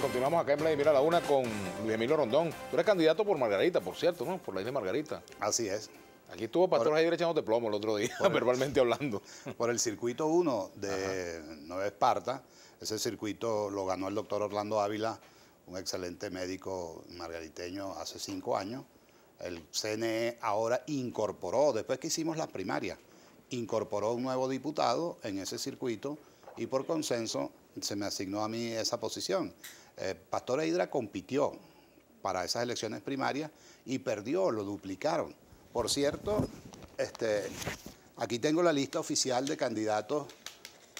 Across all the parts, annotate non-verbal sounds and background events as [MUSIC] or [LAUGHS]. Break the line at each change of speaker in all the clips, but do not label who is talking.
continuamos acá en Vladimir a la una con Luis Emilio Rondón. Tú eres candidato por Margarita, por cierto, ¿no? Por la isla Margarita. Así es. Aquí estuvo Patrón Javier de plomo el otro día, [LAUGHS] verbalmente hablando.
Por el circuito 1 de Nueva Esparta, ese circuito lo ganó el doctor Orlando Ávila, un excelente médico margariteño hace cinco años. El CNE ahora incorporó, después que hicimos las primarias, incorporó un nuevo diputado en ese circuito y por consenso se me asignó a mí esa posición. Eh, Pastor Heidra compitió para esas elecciones primarias y perdió, lo duplicaron. Por cierto, este, aquí tengo la lista oficial de candidatos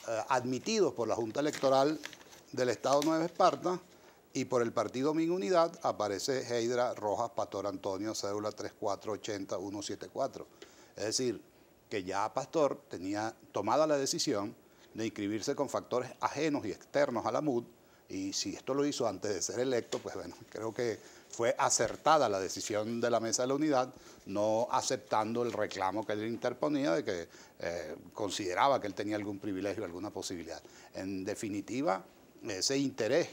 eh, admitidos por la Junta Electoral del Estado Nueva Esparta y por el Partido Min Unidad aparece Heidra Rojas Pastor Antonio, cédula 3480174. Es decir, que ya Pastor tenía tomada la decisión de inscribirse con factores ajenos y externos a la MUD y si esto lo hizo antes de ser electo, pues bueno, creo que fue acertada la decisión de la Mesa de la Unidad, no aceptando el reclamo que él interponía de que eh, consideraba que él tenía algún privilegio, alguna posibilidad. En definitiva, ese interés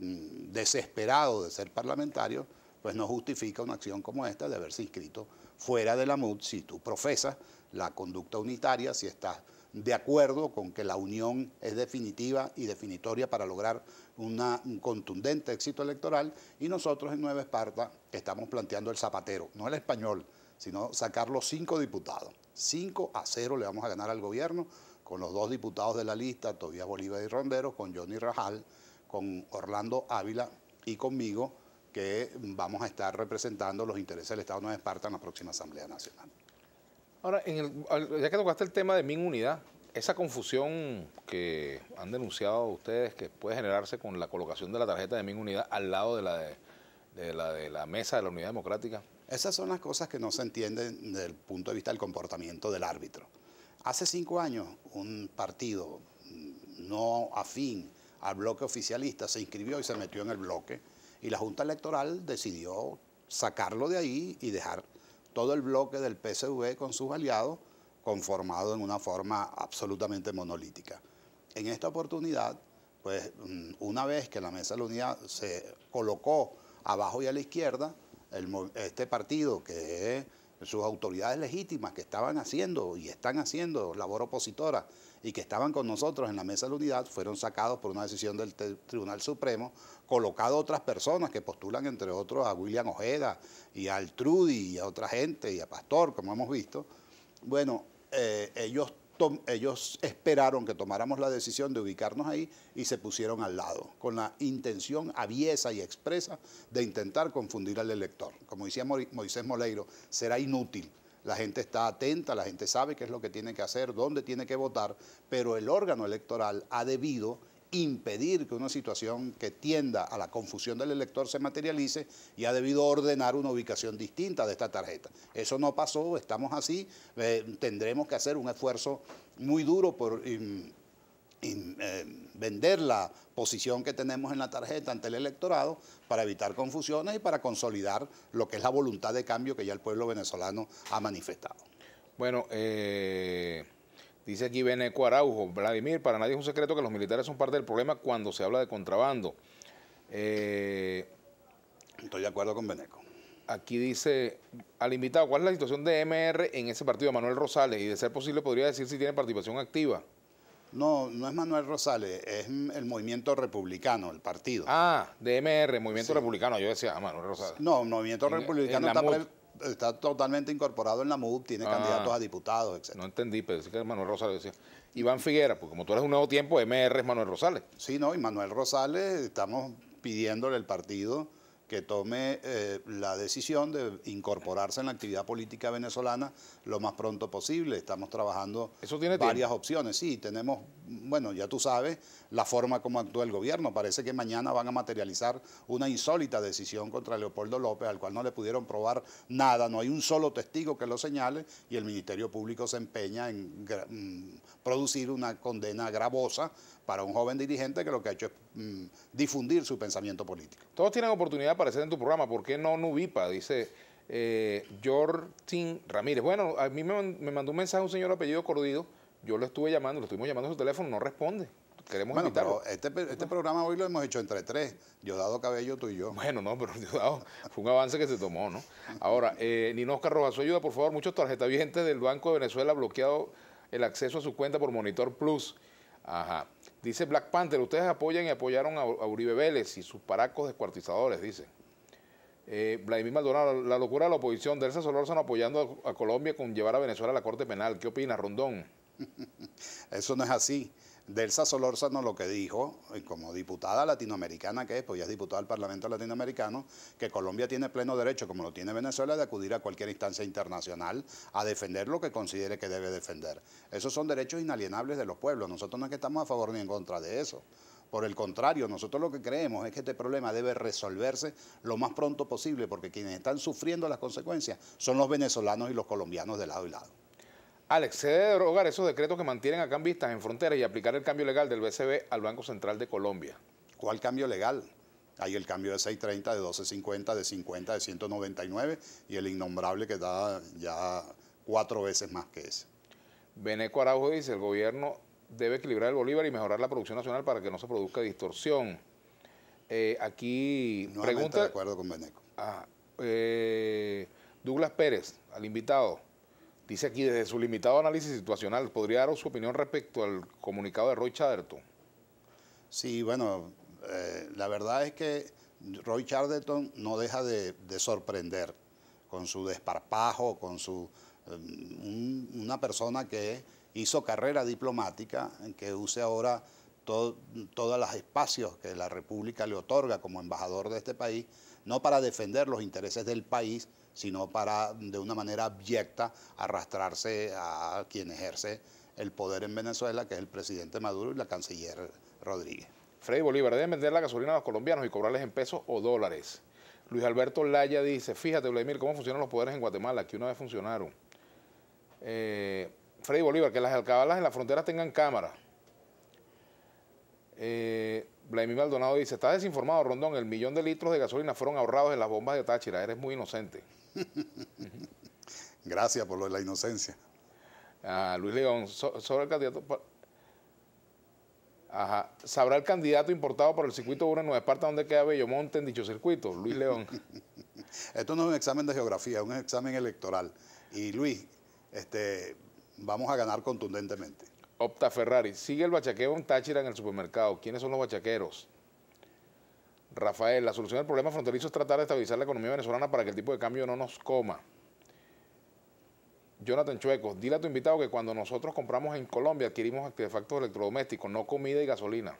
mm, desesperado de ser parlamentario, pues no justifica una acción como esta de haberse inscrito fuera de la MUD si tú profesas la conducta unitaria, si estás de acuerdo con que la unión es definitiva y definitoria para lograr un contundente éxito electoral y nosotros en Nueva Esparta estamos planteando el zapatero, no el español, sino sacar los cinco diputados. Cinco a cero le vamos a ganar al gobierno con los dos diputados de la lista, todavía Bolívar y Rondero, con Johnny Rajal, con Orlando Ávila y conmigo, que vamos a estar representando los intereses del Estado de Nueva Esparta en la próxima Asamblea Nacional.
Ahora, en el, ya que tocaste el tema de Min Unidad, esa confusión que han denunciado ustedes que puede generarse con la colocación de la tarjeta de Min Unidad al lado de la de, de la mesa de la Unidad Democrática. Esas son
las cosas que no se entienden desde el punto de vista del comportamiento del árbitro. Hace cinco años, un partido no afín al bloque oficialista se inscribió y se metió en el bloque y la Junta Electoral decidió sacarlo de ahí y dejar todo el bloque del PSV con sus aliados conformado en una forma absolutamente monolítica. En esta oportunidad, pues mm, una vez que la Mesa de la Unidad se colocó abajo y a la izquierda, este partido que es sus autoridades legítimas que estaban haciendo y están haciendo labor opositora y que estaban con nosotros en la mesa de la unidad fueron sacados por una decisión del Tribunal Supremo, colocado otras personas que postulan entre otros a William Ojeda y a Trudy y a otra gente y a Pastor, como hemos visto. Bueno, eh, ellos ellos esperaron que tomáramos la decisión de ubicarnos ahí y se pusieron al lado, con la intención aviesa y expresa de intentar confundir al elector. Como decía Moisés Moleiro, será inútil. La gente está atenta, la gente sabe qué es lo que tiene que hacer, dónde tiene que votar, pero el órgano electoral ha debido impedir que una situación que tienda a la confusión del elector se materialice y ha debido ordenar una ubicación distinta de esta tarjeta. Eso no pasó, estamos así, eh, tendremos que hacer un esfuerzo muy duro por... Em, em, eh, vender la posición que tenemos en la tarjeta ante el electorado para evitar confusiones y para consolidar lo que es la voluntad de cambio que ya el pueblo venezolano ha manifestado.
Bueno, eh Dice aquí Beneco Araujo, Vladimir, para nadie es un secreto que los militares son parte del problema cuando se habla de contrabando. Eh, Estoy de acuerdo con Beneco. Aquí dice al invitado, ¿cuál es la situación de MR en ese partido Manuel Rosales? Y de ser posible, podría decir si tiene participación activa.
No, no es Manuel Rosales, es el movimiento republicano, el partido.
Ah, de MR, Movimiento Republicano, yo decía, ah, Manuel Rosales. No, Movimiento Republicano está, está totalmente incorporado en la MUP, tiene ah. candidatos a diputados, etc. No entendí, pero sí que Manuel Rosales decía. Iván Figuera, porque como tú eres un nuevo tiempo, MR es Manuel Rosales. Sí, no, y Manuel Rosales, estamos
pidiéndole el partido que tome eh, la decisión de incorporarse en la actividad política venezolana lo más pronto posible. Estamos trabajando varias opciones. Sí, tenemos, bueno, ya tú sabes la forma como actúa el gobierno. Parece que mañana van a materializar una insólita decisión contra Leopoldo López, al cual no le pudieron probar nada. No hay un solo testigo que lo señale y el Ministerio Público se empeña en mm, producir una condena gravosa para un joven dirigente que lo que ha hecho es mm, difundir su
pensamiento político. Todos tienen oportunidad de aparecer en tu programa, ¿por qué no Nubipa? Dice eh, Ramírez. Bueno, a mí me, mandó un mensaje un señor apellido Cordido, yo lo estuve llamando, lo estuvimos llamando a su teléfono, no responde. Queremos invitarlo. Este, este, programa hoy lo hemos hecho entre tres, Diosdado Cabello, tú y yo. Bueno, no, pero [LAUGHS] Diosdado fue un avance que se tomó, ¿no? Ahora, eh, Nino Oscar Rojas, su ayuda, por favor, muchos tarjetavientes del Banco de Venezuela bloqueado el acceso a su cuenta por Monitor Plus. Ajá. Dice Black Panther, ustedes apoyan y apoyaron a, Uribe Vélez y sus paracos descuartizadores, dice. Eh, Vladimir Maldonado, la locura de la oposición, Delsa Solórzano apoyando a, a Colombia con llevar a Venezuela a la Corte Penal. ¿Qué opina, Rondón? [LAUGHS] Eso no es así. Delsa Solórzano lo que dijo, como diputada latinoamericana
que es, pues ya es diputada del Parlamento Latinoamericano, que Colombia tiene pleno derecho, como lo tiene Venezuela, de acudir a cualquier instancia internacional a defender lo que considere que debe defender. Esos son derechos inalienables de los pueblos. Nosotros no es que estamos a favor ni en contra de eso. Por el contrario, nosotros lo que creemos es que este problema debe resolverse lo más pronto posible, porque quienes están sufriendo las consecuencias son los venezolanos y los colombianos de lado y lado.
Alex, se debe derogar esos decretos que mantienen a cambistas en fronteras y aplicar el cambio legal del BCB al Banco Central de Colombia. ¿Cuál cambio legal?
Hay el cambio de 630, de 1250, de 50, de 199 y el innombrable
que da ya cuatro veces más que ese. Beneco Araujo dice, el gobierno debe equilibrar el Bolívar y mejorar la producción nacional para que no se produzca distorsión. Eh, aquí No estoy de
acuerdo con Beneco.
Ah, eh, Douglas Pérez, al invitado. Dice aquí, desde su limitado análisis situacional, ¿podría dar su opinión respecto al comunicado de Roy Chaderton. Sí, bueno, eh, la verdad
es que Roy Chaderton no deja de, sorprender con su desparpajo, con su... Em, una persona que hizo carrera diplomática, que use ahora todos los espacios que la República le otorga como embajador de este país, no para defender los intereses del país, sino para de una manera abyecta arrastrarse a quien ejerce el poder en
Venezuela, que es el presidente Maduro y la canciller Rodríguez. Freddy Bolívar, deben vender la gasolina a los colombianos y cobrarles en pesos o dólares. Luis Alberto Laya dice, fíjate Vladimir, cómo funcionan los poderes en Guatemala, que una vez funcionaron. Eh, Freddy Bolívar, que las alcabalas en la frontera tengan cámara. Eh, Vladimir Maldonado dice, está desinformado Rondón, el millón de litros de gasolina fueron ahorrados en las bombas de Táchira, eres muy inocente. Gracias por lo de la inocencia. Luis León, sobre el candidato. ¿Sabrá el candidato importado por el circuito 1 en Nueva Esparta dónde queda Bellomonte en dicho circuito? Luis León. [LAUGHS] Esto no es un examen de geografía, es un examen electoral. Y Luis, este, vamos a ganar contundentemente. Opta Ferrari, sigue el bachaqueo en Táchira en el supermercado. ¿Quiénes son los bachaqueros? Rafael, la solución del problema fronterizo es tratar de estabilizar la economía venezolana para que el tipo de cambio no nos coma. Jonathan Chueco, dile a tu invitado que cuando nosotros compramos en Colombia adquirimos artefactos electrodomésticos, no comida y gasolina.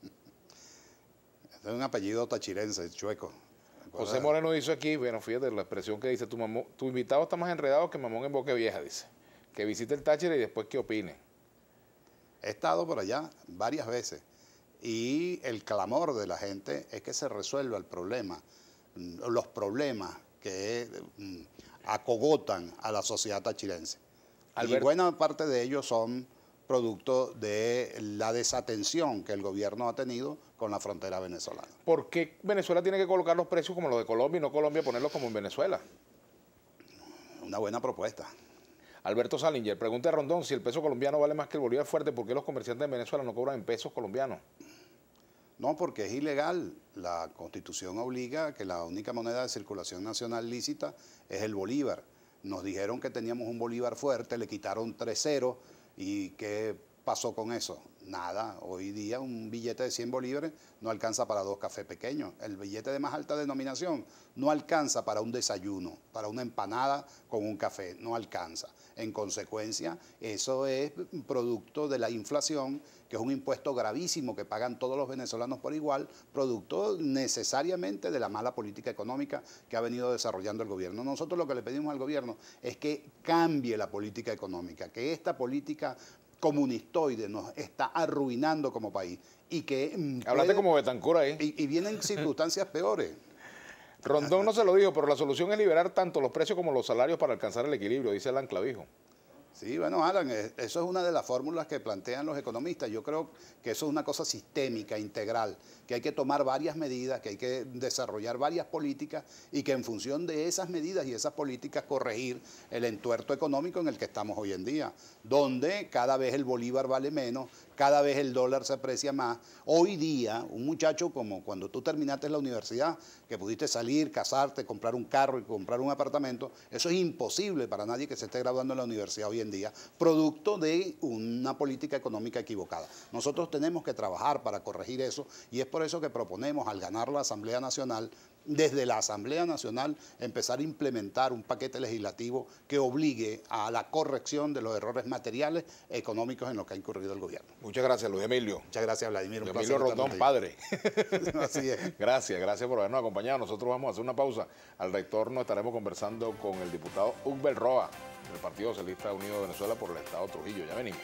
[LAUGHS] este es un apellido tachirense, Chueco. José Moreno dice aquí, bueno, fíjate la expresión que dice, tu, tu invitado está más enredado que mamón en Boca Vieja, dice. Que visite el Táchira y después que opine. He estado por allá varias veces y el clamor de la
gente es que se resuelva el problema, mm, los problemas que mm, acogotan a la sociedad tachilense. Y buena parte de ellos son producto de la desatención que el gobierno ha tenido con la frontera venezolana.
¿Por qué Venezuela tiene que colocar los precios como los de Colombia y no Colombia ponerlos como en Venezuela? Una buena propuesta. Alberto Salinger, pregunta a Rondón, si el peso colombiano vale más que el bolívar fuerte, ¿por qué los comerciantes de Venezuela no cobran en pesos colombianos? No, porque es
ilegal. La constitución obliga que la única moneda de circulación nacional lícita es el bolívar. Nos dijeron que teníamos un bolívar fuerte, le quitaron 3-0 y ¿qué pasó con eso? Nada, hoy día un billete de 100 bolívares no alcanza para dos cafés pequeños. El billete de más alta denominación no alcanza para un desayuno, para una empanada con un café, no alcanza. En consecuencia, eso es producto de la inflación, que es un impuesto gravísimo que pagan todos los venezolanos por igual, producto necesariamente de la mala política económica que ha venido desarrollando el gobierno. Nosotros lo que le pedimos al gobierno es que cambie la política económica, que esta política comunistoide nos está arruinando como país. Y que mm, como
Betancur ahí. Y, vienen circunstancias peores. Rondón no se lo dijo, pero la solución es liberar tanto los precios como los salarios para alcanzar el equilibrio, dice el anclavijo. Sí, bueno, Alan, eh, eso es una de las
fórmulas que plantean los economistas. Yo creo que eso es una cosa sistémica, integral, que hay que tomar varias medidas, que hay que desarrollar varias políticas y que en función de esas medidas y esas políticas corregir el entuerto económico en el que estamos hoy en día, donde cada vez el bolívar vale menos, cada vez el dólar se aprecia más. Hoy día, un muchacho como cuando tú terminaste la universidad, que pudiste salir, casarte, comprar un carro y comprar un apartamento, eso es imposible para nadie que se esté graduando en la universidad hoy en día, producto de una política económica equivocada. Nosotros tenemos que trabajar para corregir eso y es por eso que proponemos al ganar la Asamblea Nacional desde la Asamblea Nacional empezar a implementar un paquete legislativo que obligue a la corrección de los errores materiales e económicos
en los que ha incurrido el gobierno. Muchas gracias, Luis Emilio. Muchas gracias, Vladimir. Emilio Rondón, padre. [LAUGHS] Así es. Gracias, gracias por habernos acompañado. Nosotros vamos a hacer una pausa. Al retorno estaremos conversando con el diputado Ugbel Roa, del Partido Socialista Unido de Venezuela por el Estado Trujillo. Ya venimos.